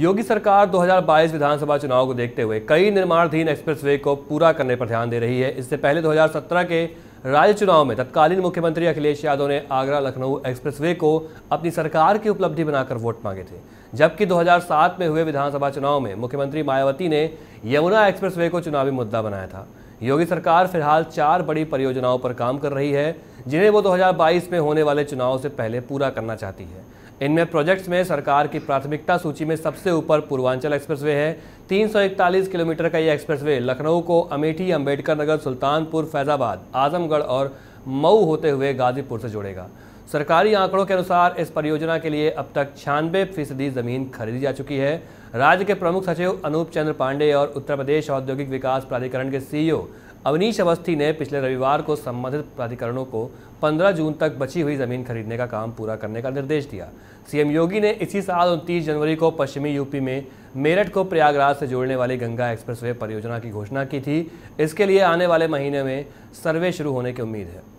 योगी सरकार 2022 विधानसभा चुनाव को देखते हुए कई निर्माणाधीन एक्सप्रेसवे को पूरा करने पर ध्यान दे रही है इससे पहले 2017 के राज्य चुनाव में तत्कालीन मुख्यमंत्री अखिलेश यादव ने आगरा लखनऊ एक्सप्रेसवे को अपनी सरकार की उपलब्धि बनाकर वोट मांगे थे जबकि 2007 में हुए विधानसभा चुनाव में मुख्यमंत्री मायावती ने यमुना एक्सप्रेस को चुनावी मुद्दा बनाया था योगी सरकार फिलहाल चार बड़ी परियोजनाओं पर काम कर रही है जिन्हें वो 2022 में होने वाले चुनाव से पहले पूरा करना चाहती है इनमें प्रोजेक्ट्स में सरकार की प्राथमिकता सूची में सबसे ऊपर पूर्वांचल एक्सप्रेसवे है 341 किलोमीटर का यह एक्सप्रेसवे लखनऊ को अमेठी अंबेडकर नगर सुल्तानपुर फैजाबाद आजमगढ़ और मऊ होते हुए गाजीपुर से जोड़ेगा सरकारी आंकड़ों के अनुसार इस परियोजना के लिए अब तक छियानवे फीसदी जमीन खरीदी जा चुकी है राज्य के प्रमुख सचिव अनूप चंद्र पांडे और उत्तर प्रदेश औद्योगिक विकास प्राधिकरण के सीईओ अवनीश अवस्थी ने पिछले रविवार को संबंधित प्राधिकरणों को 15 जून तक बची हुई जमीन खरीदने का काम पूरा करने का निर्देश दिया सीएम योगी ने इसी साल उनतीस जनवरी को पश्चिमी यूपी में मेरठ को प्रयागराज से जोड़ने वाली गंगा एक्सप्रेसवे परियोजना की घोषणा की थी इसके लिए आने वाले महीने में सर्वे शुरू होने की उम्मीद है